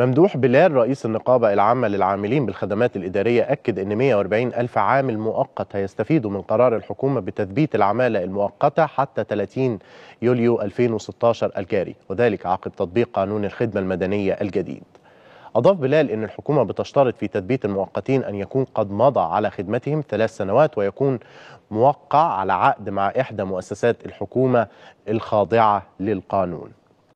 ممدوح بلال رئيس النقابة العامة للعاملين بالخدمات الإدارية أكد أن 140 ألف عامل مؤقت هيستفيدوا من قرار الحكومة بتثبيت العمالة المؤقتة حتى 30 يوليو 2016 الجاري وذلك عقب تطبيق قانون الخدمة المدنية الجديد أضاف بلال أن الحكومة بتشترط في تثبيت المؤقتين أن يكون قد مضى على خدمتهم ثلاث سنوات ويكون موقع على عقد مع إحدى مؤسسات الحكومة الخاضعة للقانون